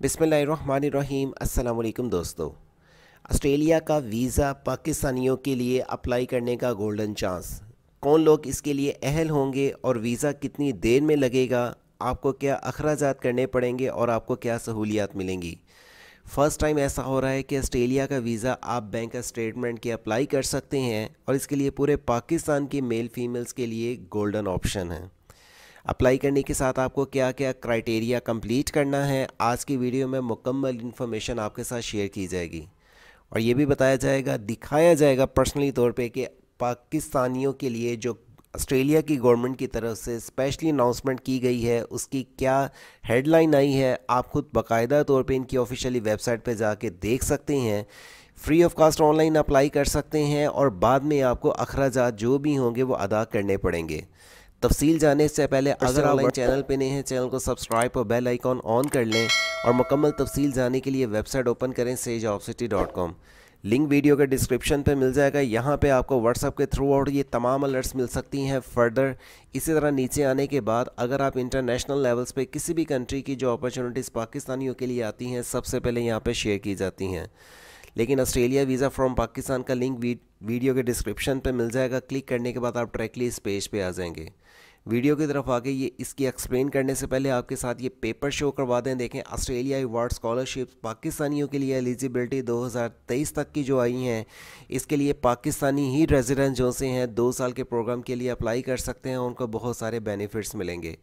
बिसमीम अल्लाम दोस्तों ऑस्ट्रेलिया का वीज़ा पाकिस्तानियों के लिए अप्लाई करने का गोल्डन चांस कौन लोग इसके लिए अहल होंगे और वीज़ा कितनी देर में लगेगा आपको क्या अखराज करने पड़ेंगे और आपको क्या सहूलियात मिलेंगी फ़र्स्ट टाइम ऐसा हो रहा है कि ऑस्ट्रेलिया का वीज़ा आप बैंक स्टेटमेंट के अप्लाई कर सकते हैं और इसके लिए पूरे पाकिस्तान की मेल फीमेल्स के लिए गोल्डन ऑप्शन है अप्लाई करने के साथ आपको क्या क्या क्राइटेरिया कंप्लीट करना है आज की वीडियो में मुकम्मल इन्फॉर्मेशन आपके साथ शेयर की जाएगी और ये भी बताया जाएगा दिखाया जाएगा पर्सनली तौर पे कि पाकिस्तानियों के लिए जो ऑस्ट्रेलिया की गवर्नमेंट की तरफ से स्पेशली अनाउंसमेंट की गई है उसकी क्या हेडलाइन आई है आप खुद बाकायदा तौर पे इनकी ऑफिशियली वेबसाइट पे जाके देख सकते हैं free of cost online apply कर सकते हैं और बाद में आपको अखराज जो भी होंगे वो अदा करने पड़ेंगे तफसील जाने से पहले अगर आप चैनल पे नए हैं चैनल को सब्सक्राइब और बेल आइकॉन ऑन कर लें और मुकम्मल तफसील जाने के लिए वेबसाइट ओपन करें sage of city dot com link video के डिस्क्रिप्शन पे मिल जाएगा यहाँ पे आपको व्हाट्सअप के थ्रू आउट ये तमाम अलर्ट्स मिल सकती हैं फर्दर इसी तरह नीचे आने के बाद अगर आप इंटरनेशनल लेवल्स पे किसी भी कंट्री की जो अपॉर्चुनिटीज़ पाकिस्तानियों के लिए आती हैं सबसे पहले यहाँ पे शेयर की जाती हैं लेकिन ऑस्ट्रेलिया वीज़ा फ्रॉम पाकिस्तान का लिंक वीडियो के डिस्क्रिप्शन पर मिल जाएगा क्लिक करने के बाद आप डायरेक्टली इस पेज पर पे आ जाएंगे वीडियो की तरफ आके ये इसकी एक्सप्लेन करने से पहले आपके साथ ये पेपर शो करवा दें देखें ऑस्ट्रेलिया अवार्ड स्कॉलरशिप पाकिस्तानियों के लिए एलिजिबिलिटी 2023 तक की जो आई हैं इसके लिए पाकिस्तानी ही रेजिडेंट जो से हैं दो साल के प्रोग्राम के लिए अप्लाई कर सकते हैं उनको बहुत सारे बेनिफिट्स मिलेंगे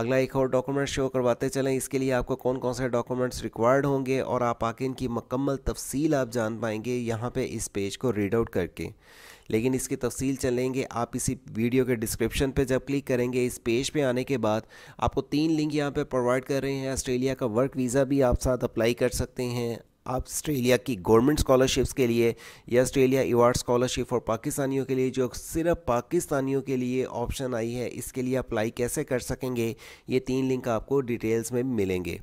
अगला एक और डॉक्यूमेंट शो करवाते चलें इसके लिए आपको कौन कौन से डॉक्यूमेंट्स रिक्वायर्ड होंगे और आप आके इनकी मकम्मल तफसील आप जान पाएंगे यहाँ पे इस पेज को रीड आउट करके लेकिन इसकी तफसील चलेंगे आप इसी वीडियो के डिस्क्रिप्शन पे जब क्लिक करेंगे इस पेज पे आने के बाद आपको तीन लिंक यहाँ पे प्रोवाइड कर रहे हैं ऑस्ट्रेलिया का वर्क वीज़ा भी आप साथ अप्लाई कर सकते हैं आप ऑस्ट्रेलिया की गवर्नमेंट स्कॉलरशिप्स के लिए या ऑस्ट्रेलिया एवार्ड स्कॉलरशिप और पाकिस्तानियों के लिए जो सिर्फ पाकिस्तानियों के लिए ऑप्शन आई है इसके लिए अप्लाई कैसे कर सकेंगे ये तीन लिंक आपको डिटेल्स में मिलेंगे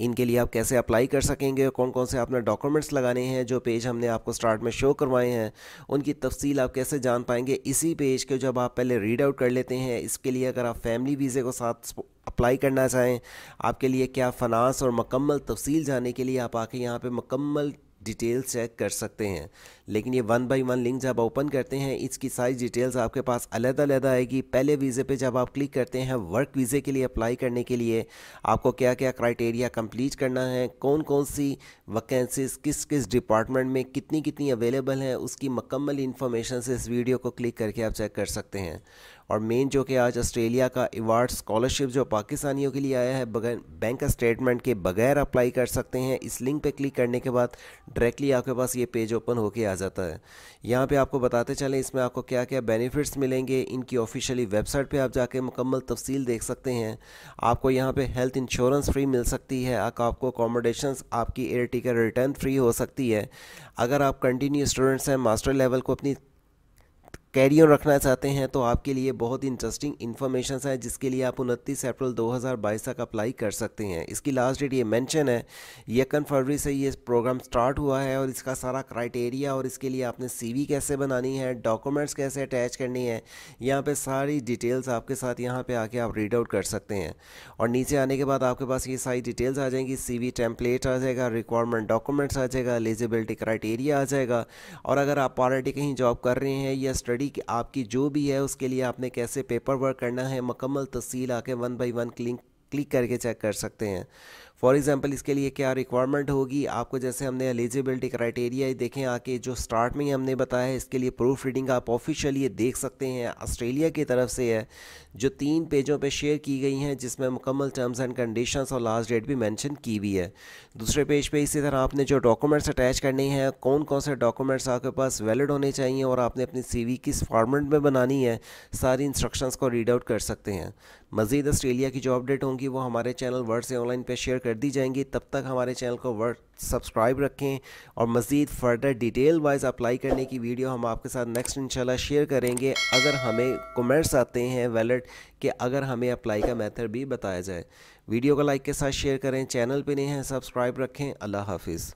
इनके लिए आप कैसे अप्लाई कर सकेंगे कौन कौन से आपने डॉक्यूमेंट्स लगाने हैं जो पेज हमने आपको स्टार्ट में शो करवाए हैं उनकी तफसील आप कैसे जान पाएंगे इसी पेज के जब आप पहले रीड आउट कर लेते हैं इसके लिए अगर आप फैमिली वीज़े को साथ अप्लाई करना चाहें आपके लिए क्या फ़नास और मकम्मल तफसील जाने के लिए आप आके यहाँ पे मकम्मल डिटेल चेक कर सकते हैं लेकिन ये वन बाई वन लिंक जब ओपन करते हैं इसकी सारी डिटेल्स आपके पास अलग अलग आएगी पहले वीज़े पे जब आप क्लिक करते हैं वर्क वीज़े के लिए अप्लाई करने के लिए आपको क्या क्या क्राइटेरिया कंप्लीट करना है कौन कौन सी वैकेंसीज किस किस डिपार्टमेंट में कितनी कितनी अवेलेबल है उसकी मकम्मल इन्फॉर्मेशन से इस वीडियो को क्लिक करके आप चेक कर सकते हैं और मेन जो कि आज ऑस्ट्रेलिया का एवार्ड स्कॉलरशिप जो पाकिस्तानियों के लिए आया है बगैर बैंक स्टेटमेंट के बगैर अप्लाई कर सकते हैं इस लिंक पे क्लिक करने के बाद डायरेक्टली आपके पास ये पेज ओपन होके आ जाता है यहाँ पे आपको बताते चलें इसमें आपको क्या क्या बेनिफिट्स मिलेंगे इनकी ऑफिशियली वेबसाइट पर आप जाके मुकम्मल तफसील देख सकते हैं आपको यहाँ पर हेल्थ इंश्योरेंस फ्री मिल सकती है आपको अकोमोडेशन आपकी एयर टिकट रिटर्न फ्री हो सकती है अगर आप कंटिन्यू स्टूडेंट्स हैं मास्टर लेवल को अपनी कैरियर रखना चाहते हैं तो आपके लिए बहुत ही इंटरेस्टिंग इन्फॉर्मेशन है जिसके लिए आप उनतीस अप्रैल 2022 तक अप्लाई कर सकते हैं इसकी लास्ट डेट ये मेंशन है यकन फरवरी से ये प्रोग्राम स्टार्ट हुआ है और इसका सारा क्राइटेरिया और इसके लिए आपने सी कैसे बनानी है डॉक्यूमेंट्स कैसे अटैच करनी है यहाँ पर सारी डिटेल्स आपके साथ यहाँ पर आके आप रीड आउट कर सकते हैं और नीचे आने के बाद आपके पास ये सारी डिटेल्स आ जाएंगी सी टेम्पलेट आ जाएगा रिक्वायरमेंट डॉक्यूमेंट्स आ जाएगा एलिजिबिलिटी क्राइटेरिया आ जाएगा और अगर आप ऑलरेडी कहीं जॉब कर रहे हैं या स्टडी स्टडी कि आपकी जो भी है उसके लिए आपने कैसे पेपर वर्क करना है मकम्मल तफसील आके one by one click click करके चेक कर सकते हैं फॉर एग्ज़ाम्पल इसके लिए क्या रिक्वायरमेंट होगी आपको जैसे हमने एलिजिबिलिटी क्राइटेरिया देखें आके जो स्टार्ट में ही हमने बताया है इसके लिए प्रूफ रीडिंग आप ऑफिशियली देख सकते हैं ऑस्ट्रेलिया की तरफ से है जो तीन पेजों पे शेयर की गई हैं जिसमें मुकम्मल टर्म्स एंड कंडीशंस और लास्ट डेट भी मेंशन की हुई है दूसरे पेज पे इसी तरह आपने जो डॉक्यूमेंट्स अटैच करने हैं कौन कौन से डॉक्यूमेंट्स आपके पास वैलिड होने चाहिए और आपने अपनी सी किस फॉर्मेट में बनानी है सारी इंस्ट्रक्शंस को रीड आउट कर सकते हैं मज़ीद ऑस्ट्रेलिया की जो अपडेट होंगी वो हमारे चैनल वर्ड से ऑनलाइन पे शेयर कर दी जाएंगी तब तक हमारे चैनल को वर्ड सब्सक्राइब रखें और मज़ीद फर्दर डिटेल वाइज अप्लाई करने की वीडियो हम आपके साथ नेक्स्ट इंशाल्लाह शेयर करेंगे अगर हमें कमेंट्स आते हैं वैलेट कि अगर हमें अप्लाई का मेथड भी बताया जाए वीडियो को लाइक के साथ शेयर करें चैनल पर नहीं है सब्सक्राइब रखें अल्लाह हाफिज़